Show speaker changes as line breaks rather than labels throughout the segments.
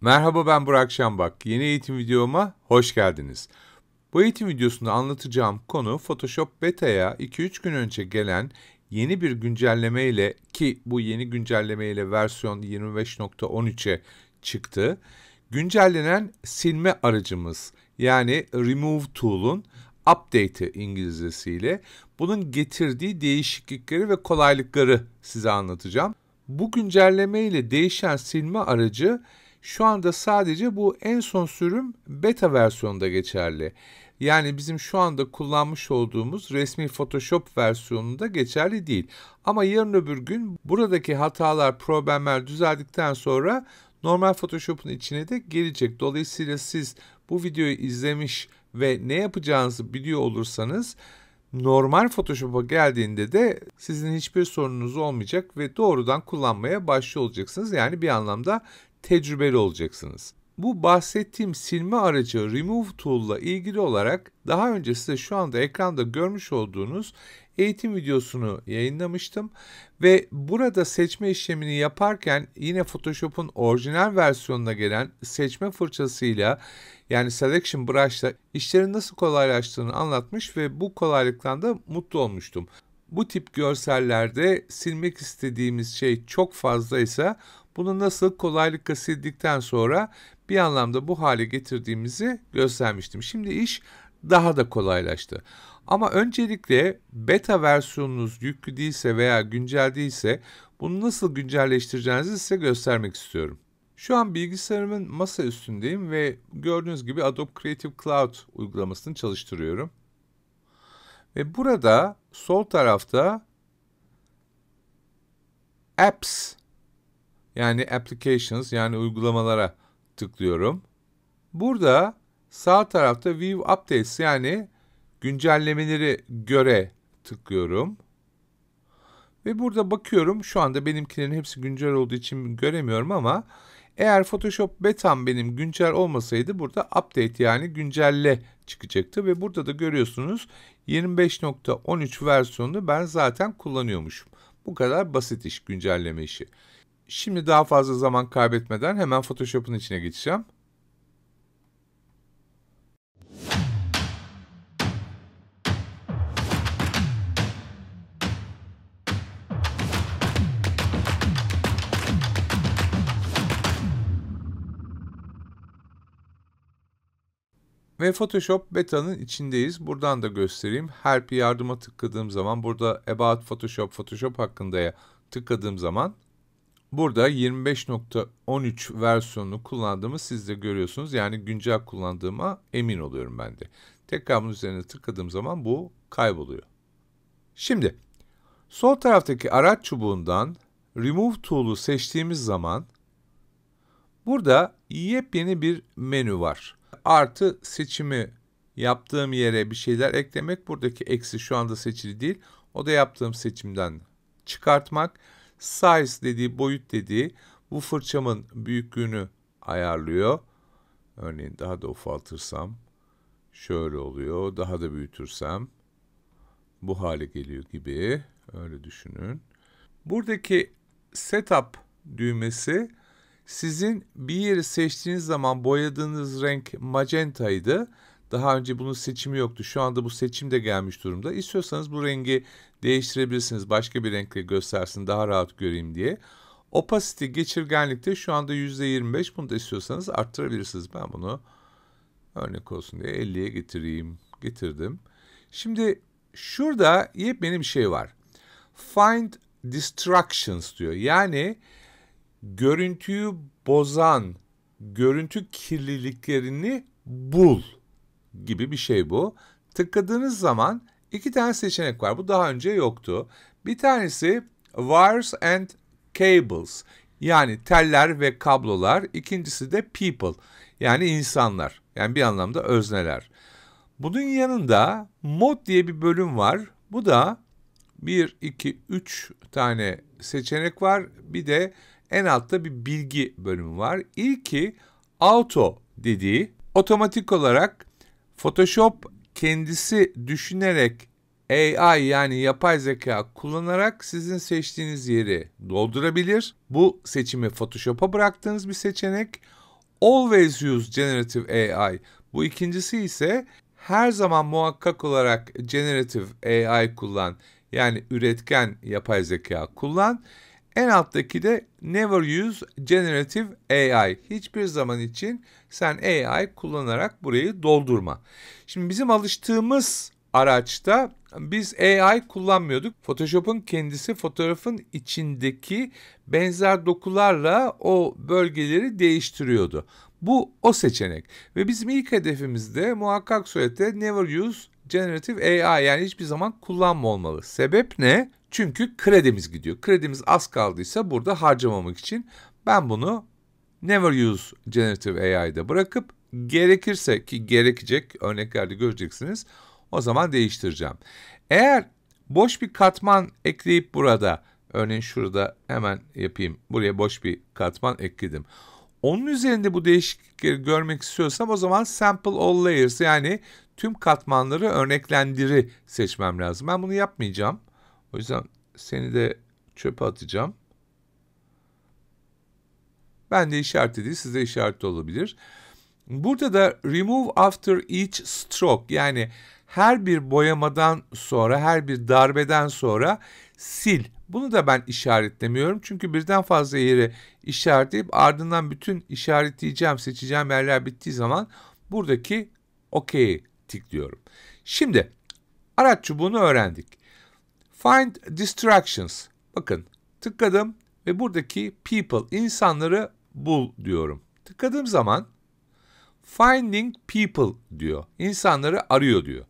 Merhaba ben Burak Şambak. Yeni eğitim videoma hoş geldiniz. Bu eğitim videosunda anlatacağım konu Photoshop Beta'ya 2-3 gün önce gelen yeni bir güncelleme ile ki bu yeni güncelleme ile versiyon 25.13'e çıktı. Güncellenen silme aracımız yani Remove Tool'un update'i İngilizcesiyle bunun getirdiği değişiklikleri ve kolaylıkları size anlatacağım. Bu güncelleme ile değişen silme aracı şu anda sadece bu en son sürüm beta versiyonunda geçerli. Yani bizim şu anda kullanmış olduğumuz resmi Photoshop versiyonunda geçerli değil. Ama yarın öbür gün buradaki hatalar, problemler düzeldikten sonra normal Photoshop'un içine de gelecek. Dolayısıyla siz bu videoyu izlemiş ve ne yapacağınızı biliyor olursanız normal Photoshop'a geldiğinde de sizin hiçbir sorununuz olmayacak ve doğrudan kullanmaya başlayacaksınız. Yani bir anlamda tecrübeli olacaksınız. Bu bahsettiğim silme aracı Remove Tool ile ilgili olarak daha önce size şu anda ekranda görmüş olduğunuz eğitim videosunu yayınlamıştım ve burada seçme işlemini yaparken yine Photoshop'un orijinal versiyonuna gelen seçme fırçasıyla yani Selection Brush ile işlerin nasıl kolaylaştığını anlatmış ve bu kolaylıktan da mutlu olmuştum. Bu tip görsellerde silmek istediğimiz şey çok fazla ise bunu nasıl kolaylıkla sildikten sonra bir anlamda bu hale getirdiğimizi göstermiştim. Şimdi iş daha da kolaylaştı. Ama öncelikle beta versiyonunuz yüklü değilse veya güncel değilse bunu nasıl güncelleştireceğinizi size göstermek istiyorum. Şu an bilgisayarımın masa üstündeyim ve gördüğünüz gibi Adobe Creative Cloud uygulamasını çalıştırıyorum. Ve burada sol tarafta Apps yani applications yani uygulamalara tıklıyorum. Burada sağ tarafta view updates yani güncellemeleri göre tıklıyorum. Ve burada bakıyorum şu anda benimkilerin hepsi güncel olduğu için göremiyorum ama eğer Photoshop betam benim güncel olmasaydı burada update yani güncelle çıkacaktı ve burada da görüyorsunuz 25.13 versiyonunu ben zaten kullanıyormuşum. Bu kadar basit iş güncelleme işi. Şimdi daha fazla zaman kaybetmeden hemen Photoshop'un içine geçeceğim. Ve Photoshop beta'nın içindeyiz. Buradan da göstereyim. Help'e yardıma tıkladığım zaman burada About Photoshop, Photoshop hakkında'ya tıkladığım zaman Burada 25.13 versiyonunu kullandığımı siz de görüyorsunuz. Yani güncel kullandığıma emin oluyorum ben de. Tekrar bunun üzerine tıkladığım zaman bu kayboluyor. Şimdi sol taraftaki araç çubuğundan Remove Tool'u seçtiğimiz zaman burada yepyeni bir menü var. Artı seçimi yaptığım yere bir şeyler eklemek. Buradaki eksi şu anda seçili değil. O da yaptığım seçimden çıkartmak size dediği boyut dediği bu fırçamın büyüklüğünü ayarlıyor. Örneğin daha da ufaltırsam şöyle oluyor. Daha da büyütürsem bu hale geliyor gibi. Öyle düşünün. Buradaki setup düğmesi sizin bir yeri seçtiğiniz zaman boyadığınız renk magentaydı. Daha önce bunun seçimi yoktu. Şu anda bu seçim de gelmiş durumda. İstiyorsanız bu rengi değiştirebilirsiniz. Başka bir renkle göstersin daha rahat göreyim diye. Opacity geçirgenlikte şu anda %25. Bunu da istiyorsanız arttırabilirsiniz. Ben bunu örnek olsun diye 50'ye getireyim. Getirdim. Şimdi şurada yepyeni bir şey var. Find distractions diyor. Yani görüntüyü bozan görüntü kirliliklerini bul gibi bir şey bu. Tıkladığınız zaman iki tane seçenek var. Bu daha önce yoktu. Bir tanesi wires and cables yani teller ve kablolar. İkincisi de people yani insanlar. Yani bir anlamda özneler. Bunun yanında mod diye bir bölüm var. Bu da 1, 2, 3 tane seçenek var. Bir de en altta bir bilgi bölümü var. İlki auto dediği otomatik olarak Photoshop kendisi düşünerek AI yani yapay zeka kullanarak sizin seçtiğiniz yeri doldurabilir. Bu seçimi Photoshop'a bıraktığınız bir seçenek. Always use generative AI. Bu ikincisi ise her zaman muhakkak olarak generative AI kullan. Yani üretken yapay zeka kullan. En alttaki de never use generative AI. Hiçbir zaman için sen AI kullanarak burayı doldurma. Şimdi bizim alıştığımız araçta biz AI kullanmıyorduk. Photoshop'un kendisi fotoğrafın içindeki benzer dokularla o bölgeleri değiştiriyordu. Bu o seçenek ve bizim ilk hedefimizde muhakkak surette never use generative AI yani hiçbir zaman kullanma olmalı. Sebep ne? Çünkü kredimiz gidiyor. Kredimiz az kaldıysa burada harcamamak için ben bunu Never Use Generative AI'da bırakıp gerekirse ki gerekecek örneklerde göreceksiniz o zaman değiştireceğim. Eğer boş bir katman ekleyip burada örneğin şurada hemen yapayım buraya boş bir katman ekledim. Onun üzerinde bu değişiklikleri görmek istiyorsam o zaman sample all layers yani tüm katmanları örneklendiri seçmem lazım. Ben bunu yapmayacağım. O yüzden seni de çöpe atacağım. Ben de işaretledi, değil, size işaretli olabilir. Burada da remove after each stroke yani her bir boyamadan sonra, her bir darbeden sonra sil. Bunu da ben işaretlemiyorum çünkü birden fazla yeri işaretleyip ardından bütün işaretleyeceğim, seçeceğim yerler bittiği zaman buradaki OK'yi tıklıyorum. Şimdi araç çubuğunu öğrendik. Find distractions. Bakın tıkladım ve buradaki people insanları bul diyorum. Tıkladığım zaman finding people diyor. İnsanları arıyor diyor.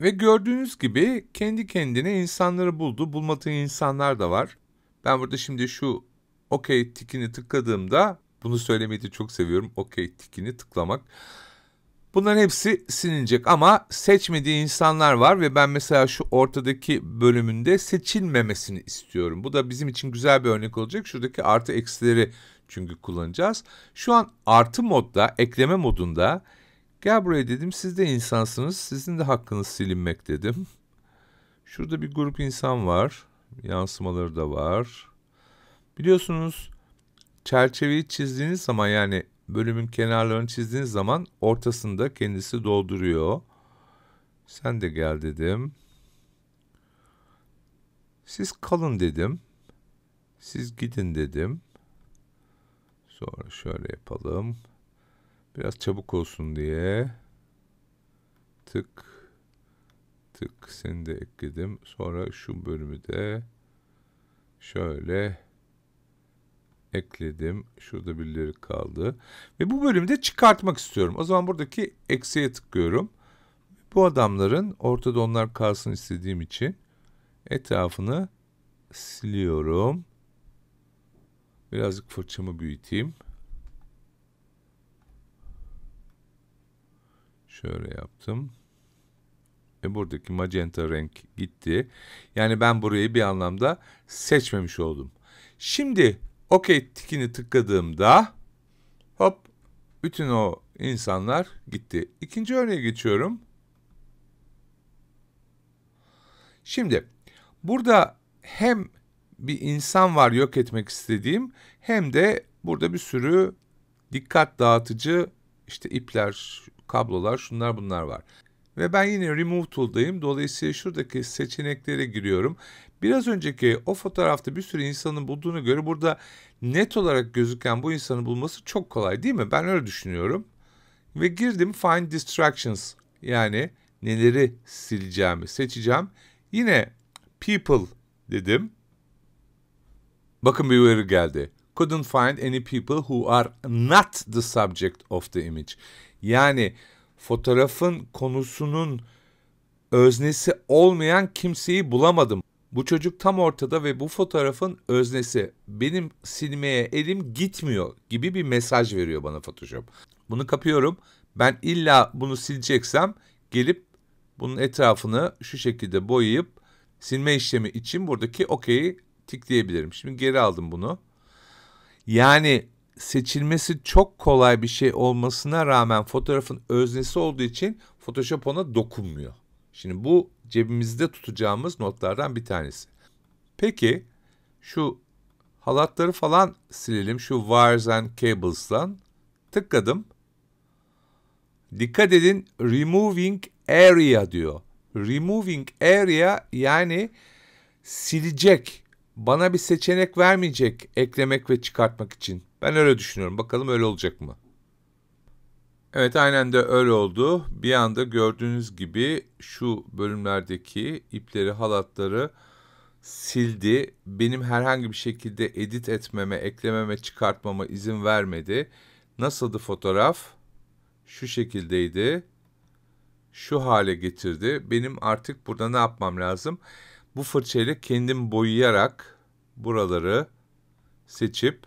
Ve gördüğünüz gibi kendi kendine insanları buldu. Bulmadığı insanlar da var. Ben burada şimdi şu OK tikini tıkladığımda bunu söylemeyi de çok seviyorum. OK tikini tıklamak. Bunların hepsi silinecek ama seçmediği insanlar var ve ben mesela şu ortadaki bölümünde seçilmemesini istiyorum. Bu da bizim için güzel bir örnek olacak. Şuradaki artı eksileri çünkü kullanacağız. Şu an artı modda, ekleme modunda gel buraya dedim siz de insansınız, sizin de hakkınız silinmek dedim. Şurada bir grup insan var, yansımaları da var. Biliyorsunuz çerçeveyi çizdiğiniz zaman yani bölümün kenarlarını çizdiğiniz zaman ortasında kendisi dolduruyor. Sen de gel dedim. Siz kalın dedim. Siz gidin dedim. Sonra şöyle yapalım. Biraz çabuk olsun diye. Tık. Tık seni de ekledim. Sonra şu bölümü de şöyle ekledim. Şurada birileri kaldı. Ve bu bölümü de çıkartmak istiyorum. O zaman buradaki eksiye tıklıyorum. Bu adamların ortada onlar kalsın istediğim için etrafını siliyorum. Birazcık fırçamı büyüteyim. Şöyle yaptım. Ve buradaki magenta renk gitti. Yani ben burayı bir anlamda seçmemiş oldum. Şimdi OK tikini tıkladığımda hop bütün o insanlar gitti. İkinci örneğe geçiyorum. Şimdi burada hem bir insan var yok etmek istediğim hem de burada bir sürü dikkat dağıtıcı işte ipler, kablolar, şunlar bunlar var. Ve ben yine Remove Tool'dayım. Dolayısıyla şuradaki seçeneklere giriyorum. Biraz önceki o fotoğrafta bir sürü insanın bulduğunu göre burada net olarak gözüken bu insanı bulması çok kolay değil mi? Ben öyle düşünüyorum. Ve girdim Find Distractions. Yani neleri sileceğimi seçeceğim. Yine People dedim. Bakın bir uyarı geldi. Couldn't find any people who are not the subject of the image. Yani fotoğrafın konusunun öznesi olmayan kimseyi bulamadım. Bu çocuk tam ortada ve bu fotoğrafın öznesi. Benim silmeye elim gitmiyor gibi bir mesaj veriyor bana Photoshop. Bunu kapıyorum. Ben illa bunu sileceksem gelip bunun etrafını şu şekilde boyayıp silme işlemi için buradaki OK'yi tıklayabilirim. Şimdi geri aldım bunu. Yani seçilmesi çok kolay bir şey olmasına rağmen fotoğrafın öznesi olduğu için Photoshop ona dokunmuyor. Şimdi bu cebimizde tutacağımız notlardan bir tanesi. Peki şu halatları falan silelim şu wires and cables'dan. Tıkladım. Dikkat edin removing area diyor. Removing area yani silecek. Bana bir seçenek vermeyecek eklemek ve çıkartmak için. Ben öyle düşünüyorum. Bakalım öyle olacak mı? Evet aynen de öyle oldu. Bir anda gördüğünüz gibi şu bölümlerdeki ipleri, halatları sildi. Benim herhangi bir şekilde edit etmeme, eklememe, çıkartmama izin vermedi. Nasıldı fotoğraf? Şu şekildeydi. Şu hale getirdi. Benim artık burada ne yapmam lazım? Bu fırçayla kendim boyayarak buraları seçip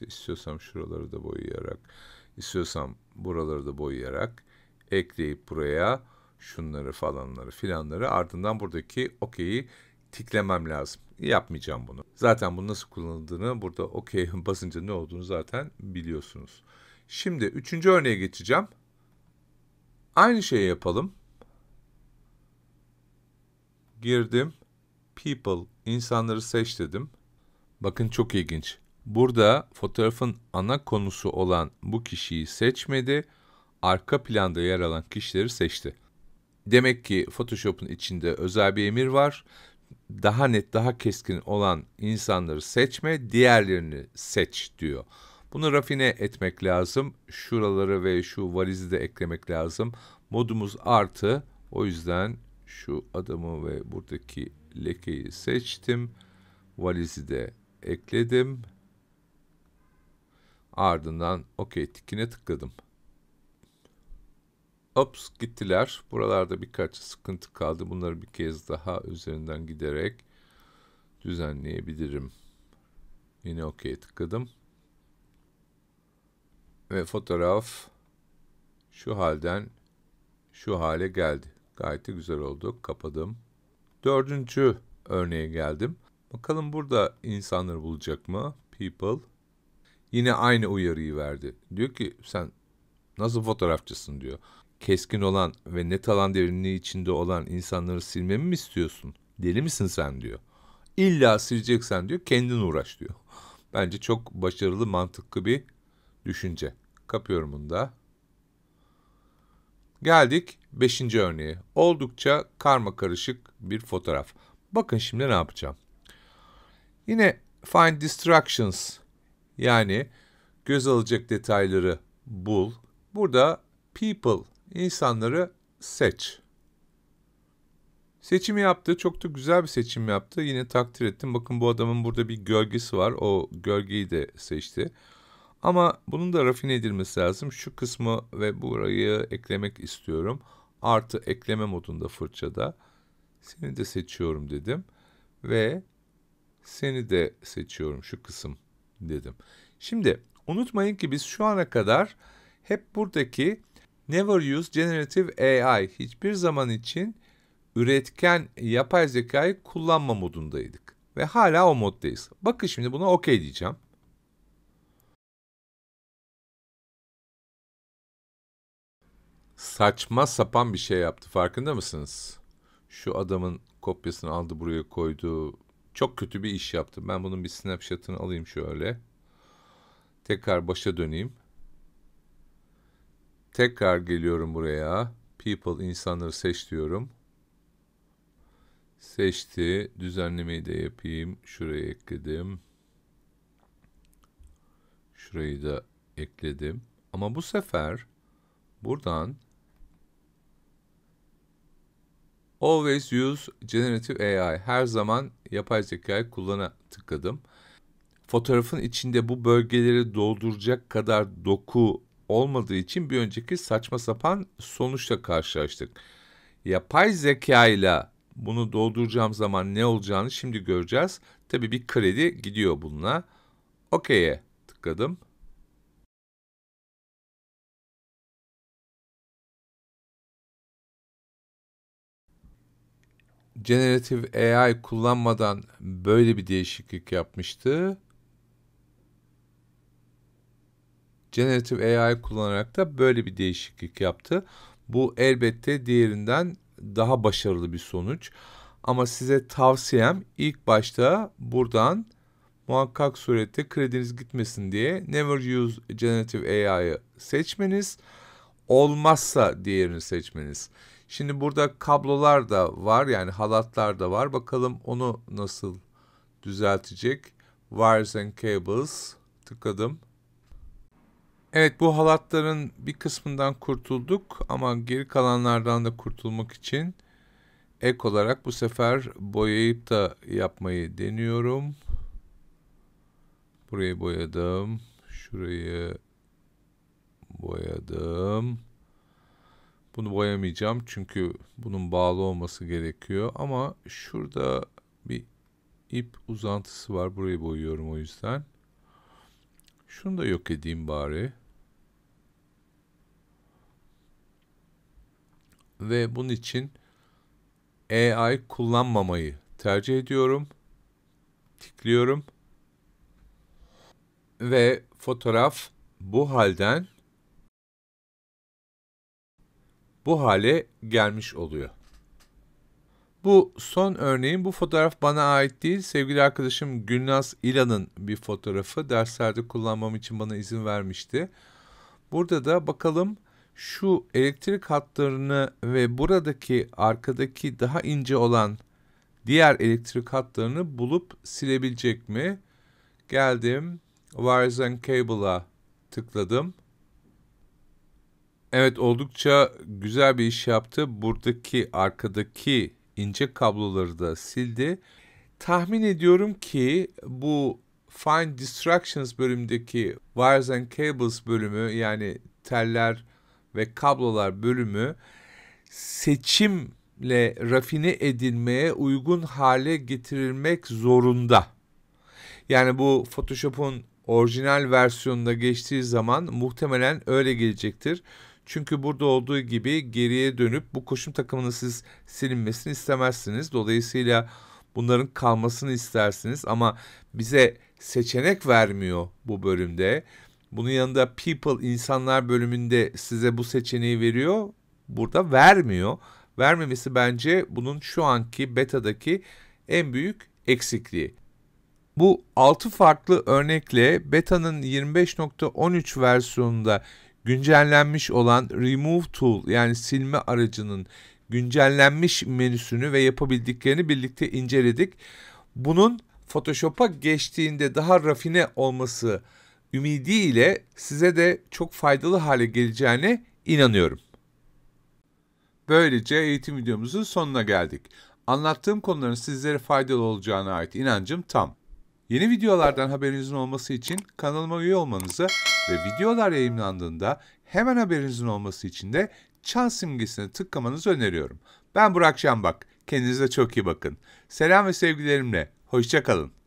İşte istiyorsam şuraları da boyayarak, istiyorsam buraları da boyayarak ekleyip buraya şunları falanları filanları ardından buradaki okeyi tiklemem lazım. Yapmayacağım bunu. Zaten bunu nasıl kullanıldığını burada okey basınca ne olduğunu zaten biliyorsunuz. Şimdi üçüncü örneğe geçeceğim. Aynı şeyi yapalım. Girdim. People, insanları seç dedim. Bakın çok ilginç. Burada fotoğrafın ana konusu olan bu kişiyi seçmedi, arka planda yer alan kişileri seçti. Demek ki Photoshop'un içinde özel bir emir var. Daha net, daha keskin olan insanları seçme, diğerlerini seç diyor. Bunu rafine etmek lazım. Şuraları ve şu valizi de eklemek lazım. Modumuz artı. O yüzden şu adamı ve buradaki lekeyi seçtim. Valizi de ekledim. Ardından OK tikine tıkladım. Ops gittiler. Buralarda birkaç sıkıntı kaldı. Bunları bir kez daha üzerinden giderek düzenleyebilirim. Yine OK'ye tıkladım. Ve fotoğraf şu halden şu hale geldi. Gayet güzel oldu. Kapadım. Dördüncü örneğe geldim. Bakalım burada insanları bulacak mı? People yine aynı uyarıyı verdi. Diyor ki sen nasıl fotoğrafçısın diyor. Keskin olan ve net alan derinliği içinde olan insanları silmemi mi istiyorsun? Deli misin sen diyor. İlla sileceksen diyor kendin uğraş diyor. Bence çok başarılı mantıklı bir düşünce. Kapıyorum bunu da. Geldik 5. örneğe. Oldukça karma karışık bir fotoğraf. Bakın şimdi ne yapacağım. Yine find distractions yani göz alacak detayları bul. Burada people, insanları seç. Seçimi yaptı. Çok da güzel bir seçim yaptı. Yine takdir ettim. Bakın bu adamın burada bir gölgesi var. O gölgeyi de seçti. Ama bunun da rafine edilmesi lazım. Şu kısmı ve burayı eklemek istiyorum. Artı ekleme modunda fırçada. Seni de seçiyorum dedim. Ve seni de seçiyorum şu kısım dedim. Şimdi unutmayın ki biz şu ana kadar hep buradaki never use generative AI hiçbir zaman için üretken yapay zekayı kullanma modundaydık. Ve hala o moddayız. Bakın şimdi buna okey diyeceğim. Saçma sapan bir şey yaptı farkında mısınız? Şu adamın kopyasını aldı buraya koydu. Çok kötü bir iş yaptım. Ben bunun bir snapshot'ını alayım şöyle. Tekrar başa döneyim. Tekrar geliyorum buraya. People insanları seç diyorum. Seçti. Düzenlemeyi de yapayım. Şuraya ekledim. Şurayı da ekledim. Ama bu sefer buradan Always use generative AI. Her zaman yapay zeka kullana tıkladım. Fotoğrafın içinde bu bölgeleri dolduracak kadar doku olmadığı için bir önceki saçma sapan sonuçla karşılaştık. Yapay zeka ile bunu dolduracağım zaman ne olacağını şimdi göreceğiz. Tabii bir kredi gidiyor bununla. OK'ye tıkladım. Generative AI kullanmadan böyle bir değişiklik yapmıştı. Generative AI kullanarak da böyle bir değişiklik yaptı. Bu elbette diğerinden daha başarılı bir sonuç. Ama size tavsiyem ilk başta buradan muhakkak surette krediniz gitmesin diye Never Use Generative AI'ı seçmeniz. Olmazsa diğerini seçmeniz. Şimdi burada kablolar da var yani halatlar da var. Bakalım onu nasıl düzeltecek. Wires and Cables tıkladım. Evet bu halatların bir kısmından kurtulduk ama geri kalanlardan da kurtulmak için ek olarak bu sefer boyayıp da yapmayı deniyorum. Burayı boyadım. Şurayı boyadım. Bunu boyamayacağım çünkü bunun bağlı olması gerekiyor. Ama şurada bir ip uzantısı var. Burayı boyuyorum o yüzden. Şunu da yok edeyim bari. Ve bunun için AI kullanmamayı tercih ediyorum. Tıklıyorum. Ve fotoğraf bu halden bu hale gelmiş oluyor. Bu son örneğin bu fotoğraf bana ait değil. Sevgili arkadaşım Gülnaz İlan'ın bir fotoğrafı. Derslerde kullanmam için bana izin vermişti. Burada da bakalım şu elektrik hatlarını ve buradaki arkadaki daha ince olan diğer elektrik hatlarını bulup silebilecek mi? Geldim Wires and Cable'a tıkladım. Evet oldukça güzel bir iş yaptı. Buradaki arkadaki ince kabloları da sildi. Tahmin ediyorum ki bu Find Distractions bölümündeki Wires and Cables bölümü yani teller ve kablolar bölümü seçimle rafine edilmeye uygun hale getirilmek zorunda. Yani bu Photoshop'un orijinal versiyonunda geçtiği zaman muhtemelen öyle gelecektir. Çünkü burada olduğu gibi geriye dönüp bu koşum takımının siz silinmesini istemezsiniz. Dolayısıyla bunların kalmasını istersiniz ama bize seçenek vermiyor bu bölümde. Bunun yanında people insanlar bölümünde size bu seçeneği veriyor. Burada vermiyor. Vermemesi bence bunun şu anki beta'daki en büyük eksikliği. Bu 6 farklı örnekle beta'nın 25.13 versiyonunda güncellenmiş olan Remove Tool yani silme aracının güncellenmiş menüsünü ve yapabildiklerini birlikte inceledik. Bunun Photoshop'a geçtiğinde daha rafine olması ümidiyle size de çok faydalı hale geleceğine inanıyorum. Böylece eğitim videomuzun sonuna geldik. Anlattığım konuların sizlere faydalı olacağına ait inancım tam. Yeni videolardan haberinizin olması için kanalıma üye olmanızı ve videolar yayınlandığında hemen haberinizin olması için de çan simgesine tıklamanızı öneriyorum. Ben Burak Şambak. Kendinize çok iyi bakın. Selam ve sevgilerimle. Hoşçakalın.